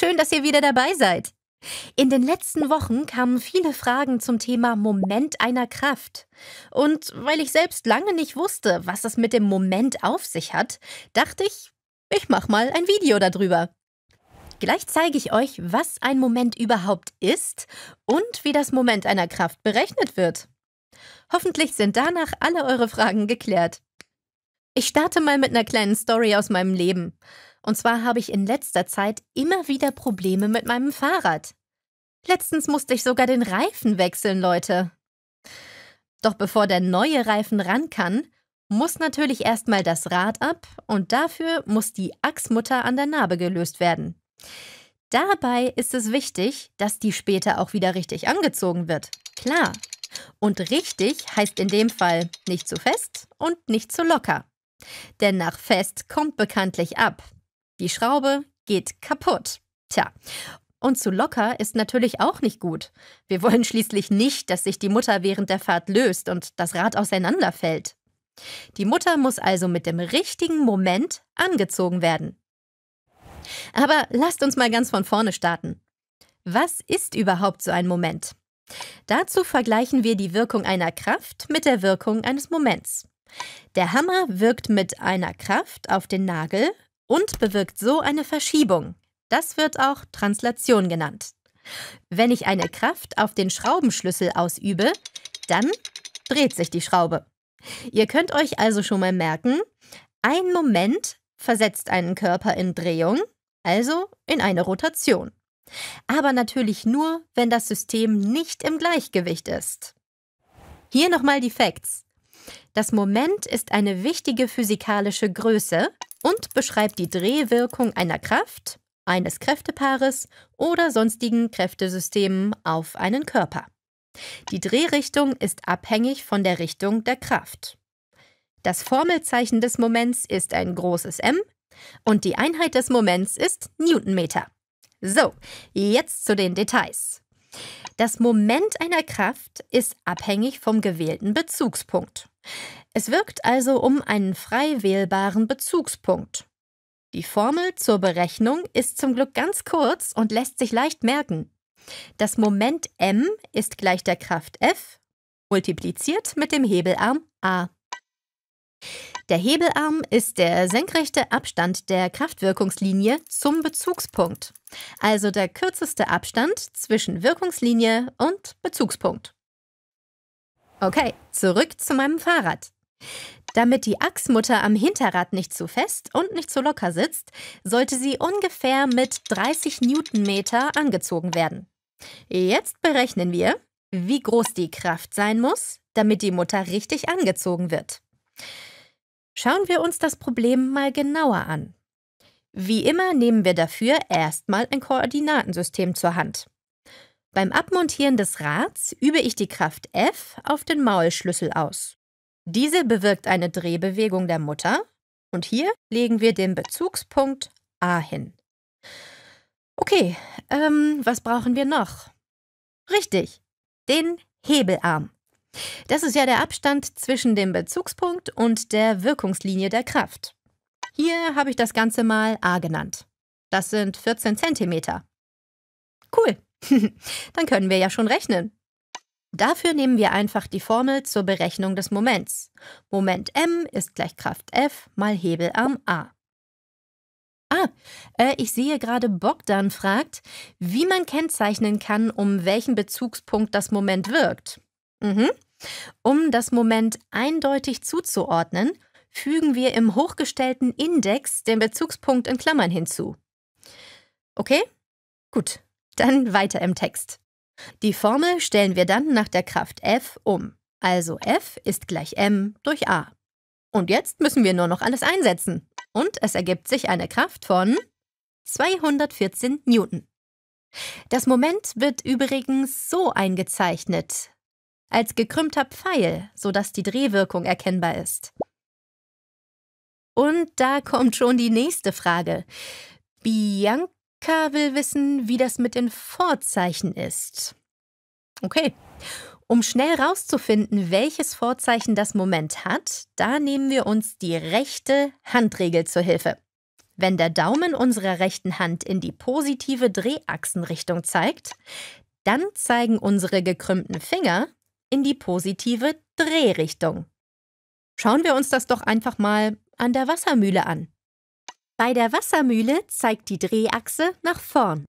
schön, dass ihr wieder dabei seid. In den letzten Wochen kamen viele Fragen zum Thema Moment einer Kraft. Und weil ich selbst lange nicht wusste, was es mit dem Moment auf sich hat, dachte ich, ich mach mal ein Video darüber. Gleich zeige ich euch, was ein Moment überhaupt ist und wie das Moment einer Kraft berechnet wird. Hoffentlich sind danach alle eure Fragen geklärt. Ich starte mal mit einer kleinen Story aus meinem Leben. Und zwar habe ich in letzter Zeit immer wieder Probleme mit meinem Fahrrad. Letztens musste ich sogar den Reifen wechseln, Leute. Doch bevor der neue Reifen ran kann, muss natürlich erstmal das Rad ab und dafür muss die Achsmutter an der Narbe gelöst werden. Dabei ist es wichtig, dass die später auch wieder richtig angezogen wird. Klar. Und richtig heißt in dem Fall nicht zu fest und nicht zu locker. Denn nach fest kommt bekanntlich ab. Die Schraube geht kaputt. Tja, und zu locker ist natürlich auch nicht gut. Wir wollen schließlich nicht, dass sich die Mutter während der Fahrt löst und das Rad auseinanderfällt. Die Mutter muss also mit dem richtigen Moment angezogen werden. Aber lasst uns mal ganz von vorne starten. Was ist überhaupt so ein Moment? Dazu vergleichen wir die Wirkung einer Kraft mit der Wirkung eines Moments. Der Hammer wirkt mit einer Kraft auf den Nagel, und bewirkt so eine Verschiebung. Das wird auch Translation genannt. Wenn ich eine Kraft auf den Schraubenschlüssel ausübe, dann dreht sich die Schraube. Ihr könnt euch also schon mal merken, ein Moment versetzt einen Körper in Drehung, also in eine Rotation. Aber natürlich nur, wenn das System nicht im Gleichgewicht ist. Hier nochmal die Facts. Das Moment ist eine wichtige physikalische Größe, und beschreibt die Drehwirkung einer Kraft, eines Kräftepaares oder sonstigen Kräftesystemen auf einen Körper. Die Drehrichtung ist abhängig von der Richtung der Kraft. Das Formelzeichen des Moments ist ein großes M und die Einheit des Moments ist Newtonmeter. So, jetzt zu den Details. Das Moment einer Kraft ist abhängig vom gewählten Bezugspunkt. Es wirkt also um einen frei wählbaren Bezugspunkt. Die Formel zur Berechnung ist zum Glück ganz kurz und lässt sich leicht merken. Das Moment m ist gleich der Kraft F multipliziert mit dem Hebelarm a. Der Hebelarm ist der senkrechte Abstand der Kraftwirkungslinie zum Bezugspunkt, also der kürzeste Abstand zwischen Wirkungslinie und Bezugspunkt. Okay, zurück zu meinem Fahrrad. Damit die Achsmutter am Hinterrad nicht zu fest und nicht zu locker sitzt, sollte sie ungefähr mit 30 Newtonmeter angezogen werden. Jetzt berechnen wir, wie groß die Kraft sein muss, damit die Mutter richtig angezogen wird. Schauen wir uns das Problem mal genauer an. Wie immer nehmen wir dafür erstmal ein Koordinatensystem zur Hand. Beim Abmontieren des Rads übe ich die Kraft F auf den Maulschlüssel aus. Diese bewirkt eine Drehbewegung der Mutter und hier legen wir den Bezugspunkt A hin. Okay, ähm, was brauchen wir noch? Richtig, den Hebelarm. Das ist ja der Abstand zwischen dem Bezugspunkt und der Wirkungslinie der Kraft. Hier habe ich das Ganze mal A genannt. Das sind 14 cm. Cool. Dann können wir ja schon rechnen. Dafür nehmen wir einfach die Formel zur Berechnung des Moments. Moment m ist gleich Kraft F mal Hebelarm a. Ah, äh, ich sehe gerade, Bogdan fragt, wie man kennzeichnen kann, um welchen Bezugspunkt das Moment wirkt. Mhm. Um das Moment eindeutig zuzuordnen, fügen wir im hochgestellten Index den Bezugspunkt in Klammern hinzu. Okay? Gut, dann weiter im Text. Die Formel stellen wir dann nach der Kraft F um. Also F ist gleich M durch A. Und jetzt müssen wir nur noch alles einsetzen. Und es ergibt sich eine Kraft von 214 Newton. Das Moment wird übrigens so eingezeichnet, als gekrümmter Pfeil, sodass die Drehwirkung erkennbar ist. Und da kommt schon die nächste Frage. Bianca K will wissen, wie das mit den Vorzeichen ist. Okay. Um schnell rauszufinden, welches Vorzeichen das Moment hat, da nehmen wir uns die rechte Handregel zur Hilfe. Wenn der Daumen unserer rechten Hand in die positive Drehachsenrichtung zeigt, dann zeigen unsere gekrümmten Finger in die positive Drehrichtung. Schauen wir uns das doch einfach mal an der Wassermühle an. Bei der Wassermühle zeigt die Drehachse nach vorn.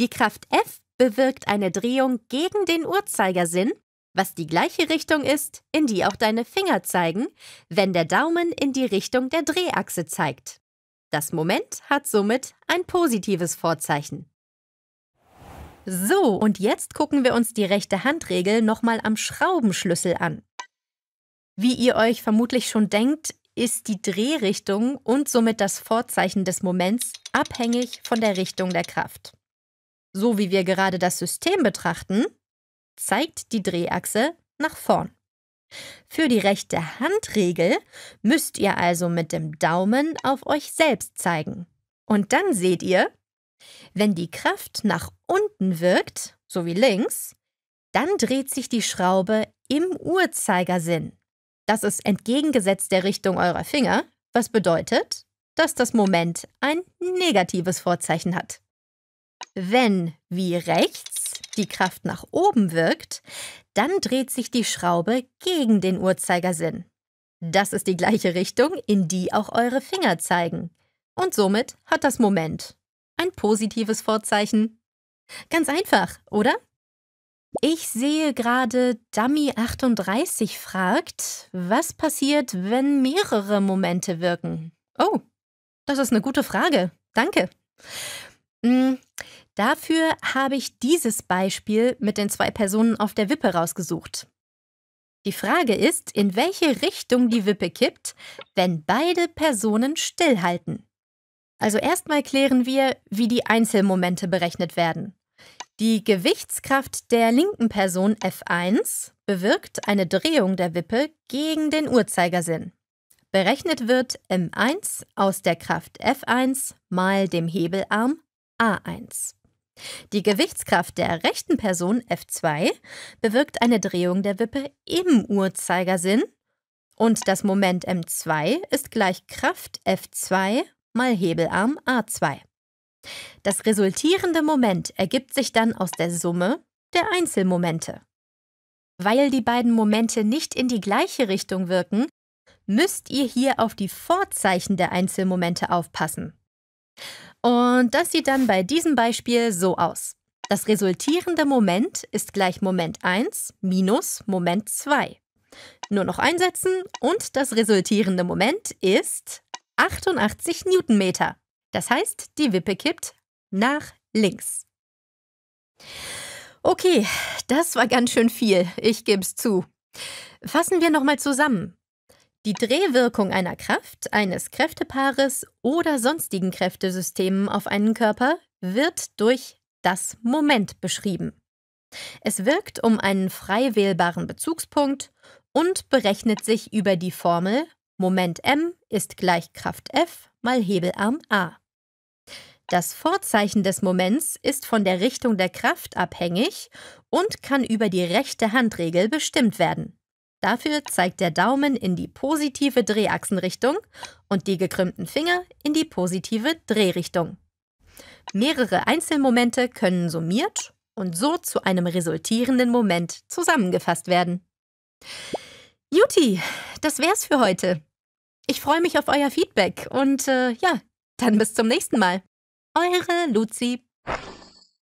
Die Kraft F bewirkt eine Drehung gegen den Uhrzeigersinn, was die gleiche Richtung ist, in die auch deine Finger zeigen, wenn der Daumen in die Richtung der Drehachse zeigt. Das Moment hat somit ein positives Vorzeichen. So, und jetzt gucken wir uns die rechte Handregel nochmal am Schraubenschlüssel an. Wie ihr euch vermutlich schon denkt, ist die Drehrichtung und somit das Vorzeichen des Moments abhängig von der Richtung der Kraft. So wie wir gerade das System betrachten, zeigt die Drehachse nach vorn. Für die rechte Handregel müsst ihr also mit dem Daumen auf euch selbst zeigen. Und dann seht ihr, wenn die Kraft nach unten wirkt, so wie links, dann dreht sich die Schraube im Uhrzeigersinn. Das ist entgegengesetzt der Richtung eurer Finger, was bedeutet, dass das Moment ein negatives Vorzeichen hat. Wenn, wie rechts, die Kraft nach oben wirkt, dann dreht sich die Schraube gegen den Uhrzeigersinn. Das ist die gleiche Richtung, in die auch eure Finger zeigen. Und somit hat das Moment ein positives Vorzeichen. Ganz einfach, oder? Ich sehe gerade, Dummy38 fragt, was passiert, wenn mehrere Momente wirken? Oh, das ist eine gute Frage. Danke. Hm, dafür habe ich dieses Beispiel mit den zwei Personen auf der Wippe rausgesucht. Die Frage ist, in welche Richtung die Wippe kippt, wenn beide Personen stillhalten. Also erstmal klären wir, wie die Einzelmomente berechnet werden. Die Gewichtskraft der linken Person F1 bewirkt eine Drehung der Wippe gegen den Uhrzeigersinn. Berechnet wird M1 aus der Kraft F1 mal dem Hebelarm A1. Die Gewichtskraft der rechten Person F2 bewirkt eine Drehung der Wippe im Uhrzeigersinn und das Moment M2 ist gleich Kraft F2 mal Hebelarm A2. Das resultierende Moment ergibt sich dann aus der Summe der Einzelmomente. Weil die beiden Momente nicht in die gleiche Richtung wirken, müsst ihr hier auf die Vorzeichen der Einzelmomente aufpassen. Und das sieht dann bei diesem Beispiel so aus. Das resultierende Moment ist gleich Moment 1 minus Moment 2. Nur noch einsetzen und das resultierende Moment ist 88 Newtonmeter. Das heißt, die Wippe kippt nach links. Okay, das war ganz schön viel, ich geb's zu. Fassen wir nochmal zusammen. Die Drehwirkung einer Kraft, eines Kräftepaares oder sonstigen Kräftesystemen auf einen Körper wird durch das Moment beschrieben. Es wirkt um einen frei wählbaren Bezugspunkt und berechnet sich über die Formel Moment m ist gleich Kraft F mal Hebelarm A. Das Vorzeichen des Moments ist von der Richtung der Kraft abhängig und kann über die rechte Handregel bestimmt werden. Dafür zeigt der Daumen in die positive Drehachsenrichtung und die gekrümmten Finger in die positive Drehrichtung. Mehrere Einzelmomente können summiert und so zu einem resultierenden Moment zusammengefasst werden. Juti, das wär's für heute. Ich freue mich auf euer Feedback und äh, ja, dann bis zum nächsten Mal. Eure Luzi.